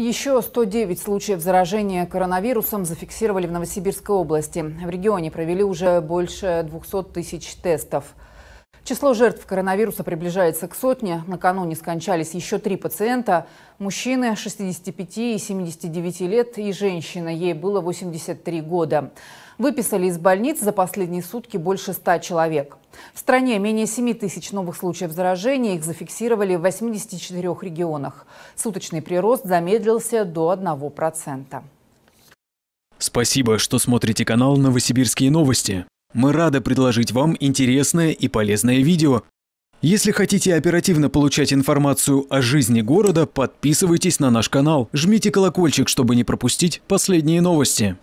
Еще 109 случаев заражения коронавирусом зафиксировали в Новосибирской области. В регионе провели уже больше 200 тысяч тестов. Число жертв коронавируса приближается к сотне. Накануне скончались еще три пациента. Мужчины 65 и 79 лет и женщина, ей было 83 года. Выписали из больниц за последние сутки больше 100 человек. В стране менее 7 тысяч новых случаев заражения. Их зафиксировали в 84 регионах. Суточный прирост замедлился до 1%. Спасибо, что смотрите канал «Новосибирские новости». Мы рады предложить вам интересное и полезное видео. Если хотите оперативно получать информацию о жизни города, подписывайтесь на наш канал, жмите колокольчик, чтобы не пропустить последние новости.